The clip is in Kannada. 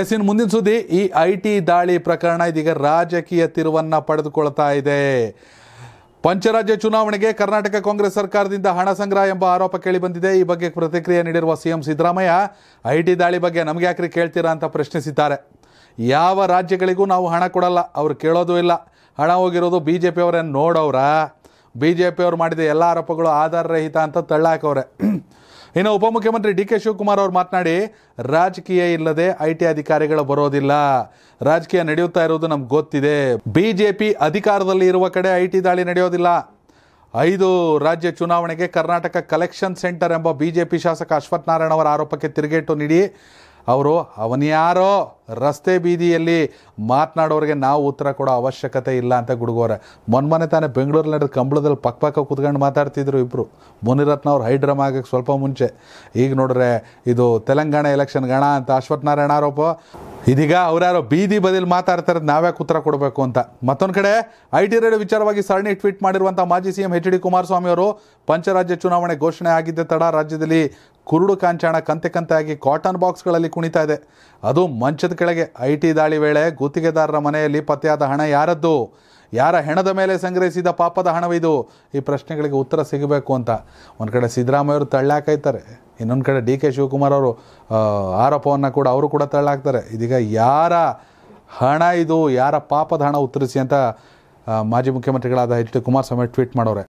ಎಸ್ ಮುಂದಿನ ಸುದ್ದಿ ಈ ಐ ಟಿ ದಾಳಿ ಪ್ರಕರಣ ಇದೀಗ ರಾಜಕೀಯ ತಿರುವನ್ನು ಪಡೆದುಕೊಳ್ತಾ ಇದೆ ಪಂಚರಾಜ್ಯ ಚುನಾವಣೆಗೆ ಕರ್ನಾಟಕ ಕಾಂಗ್ರೆಸ್ ಸರ್ಕಾರದಿಂದ ಹಣ ಸಂಗ್ರಹ ಎಂಬ ಆರೋಪ ಕೇಳಿಬಂದಿದೆ ಈ ಬಗ್ಗೆ ಪ್ರತಿಕ್ರಿಯೆ ನೀಡಿರುವ ಸಿಎಂ ಸಿದ್ದರಾಮಯ್ಯ ಐ ಟಿ ದಾಳಿ ಬಗ್ಗೆ ನಮಗೆ ಯಾಕ್ರಿ ಕೇಳ್ತೀರಾ ಅಂತ ಪ್ರಶ್ನಿಸಿದ್ದಾರೆ ಯಾವ ರಾಜ್ಯಗಳಿಗೂ ನಾವು ಹಣ ಕೊಡಲ್ಲ ಅವ್ರು ಕೇಳೋದು ಇಲ್ಲ ಹಣ ಹೋಗಿರೋದು ಬಿ ಜೆ ಪಿಯವರನ್ನು ನೋಡೋರ ಬಿ ಜೆ ಪಿಯವರು ಮಾಡಿದ ಎಲ್ಲ ಆರೋಪಗಳು ಆಧಾರರಹಿತ ಅಂತ ತಳ್ಳಾಕವ್ರೆ ಇನ್ನು ಉಪಮುಖ್ಯಮಂತ್ರಿ ಡಿ ಕೆ ಶಿವಕುಮಾರ್ ಅವರು ಮಾತನಾಡಿ ರಾಜಕೀಯ ಇಲ್ಲದೆ ಐ ಟಿ ಅಧಿಕಾರಿಗಳು ಬರೋದಿಲ್ಲ ರಾಜಕೀಯ ನಡೆಯುತ್ತಾ ಇರೋದು ನಮ್ಗೆ ಗೊತ್ತಿದೆ ಬಿ ಜೆ ಪಿ ಅಧಿಕಾರದಲ್ಲಿ ಇರುವ ಕಡೆ ಐ ಟಿ ದಾಳಿ ನಡೆಯೋದಿಲ್ಲ ಐದು ರಾಜ್ಯ ಚುನಾವಣೆಗೆ ಕರ್ನಾಟಕ ಕಲೆಕ್ಷನ್ ಸೆಂಟರ್ ಎಂಬ ಬಿ ಜೆ ಪಿ ಶಾಸಕ ಅಶ್ವತ್ಥನಾರಾಯಣ ಅವರ ಆರೋಪಕ್ಕೆ ತಿರುಗೇಟು ನೀಡಿ ಅವರು ಅವನ್ಯಾರೋ ರಸ್ತೆ ಬೀದಿಯಲ್ಲಿ ಮಾತನಾಡೋರಿಗೆ ನಾವು ಉತ್ತರ ಕೊಡೋ ಅವಶ್ಯಕತೆ ಇಲ್ಲ ಅಂತ ಗುಡುಗೋರೆ ಮೊನ್ನೆ ತಾನೇ ಬೆಂಗಳೂರಲ್ಲಿ ನಡೆದ ಕಂಬಳದಲ್ಲಿ ಪಕ್ಕ ಪಕ್ಕ ಕೂತ್ಕೊಂಡು ಮಾತಾಡ್ತಿದ್ರು ಇಬ್ಬರು ಮುನಿರತ್ನ ಅವ್ರು ಹೈಡ್ರಮ್ ಆಗಕ್ಕೆ ಸ್ವಲ್ಪ ಮುಂಚೆ ಈಗ ನೋಡ್ರೆ ಇದು ತೆಲಂಗಾಣ ಎಲೆಕ್ಷನ್ ಗಣ ಅಂತ ಅಶ್ವಥ್ ನಾರಾಯಣ ಆರೋಪ ಇದೀಗ ಅವ್ರ್ಯಾರೋ ಬೀದಿ ಬದಿಲು ಮಾತಾಡ್ತಾರೆ ನಾವ್ಯಾಕೆ ಉತ್ತರ ಕೊಡಬೇಕು ಅಂತ ಮತ್ತೊಂದು ಕಡೆ ಐ ಟಿ ರೈಡ್ ವಿಚಾರವಾಗಿ ಸರಣಿ ಟ್ವೀಟ್ ಮಾಡಿರುವಂಥ ಮಾಜಿ ಸಿಎಂ ಎಚ್ ಡಿ ಕುಮಾರಸ್ವಾಮಿ ಅವರು ಪಂಚರಾಜ್ಯ ಚುನಾವಣೆ ಘೋಷಣೆ ಆಗಿದ್ದ ತಡ ರಾಜ್ಯದಲ್ಲಿ ಕುರುಡು ಕಾಂಚಾಣ ಕಂತೆ ಆಗಿ ಕಾಟನ್ ಬಾಕ್ಸ್ಗಳಲ್ಲಿ ಕುಣಿತಾ ಇದೆ ಅದು ಮಂಚದ ಕೆಳಗೆ ಐ ಟಿ ದಾಳಿ ವೇಳೆ ಗುತ್ತಿಗೆದಾರರ ಮನೆಯಲ್ಲಿ ಪತ್ತೆಯಾದ ಹಣ ಯಾರದ್ದು ಯಾರ ಹೆಣದ ಮೇಲೆ ಸಂಗ್ರಹಿಸಿದ ಪಾಪದ ಹಣವಿದು ಈ ಪ್ರಶ್ನೆಗಳಿಗೆ ಉತ್ತರ ಸಿಗಬೇಕು ಅಂತ ಒಂದು ಕಡೆ ಸಿದ್ದರಾಮಯ್ಯವರು ತಳ್ಳಾಕೈತಾರೆ ಇನ್ನೊಂದು ಕಡೆ ಡಿ ಕೆ ಶಿವಕುಮಾರ್ ಅವರು ಆರೋಪವನ್ನು ಕೂಡ ಅವರು ಕೂಡ ತಳ್ಳಾಕ್ತಾರೆ ಇದೀಗ ಯಾರ ಹಣ ಇದು ಯಾರ ಪಾಪದ ಹಣ ಉತ್ತರಿಸಿ ಅಂತ ಮಾಜಿ ಮುಖ್ಯಮಂತ್ರಿಗಳಾದ ಎಚ್ ಡಿ ಕುಮಾರಸ್ವಾಮಿ ಟ್ವೀಟ್ ಮಾಡೋರೆ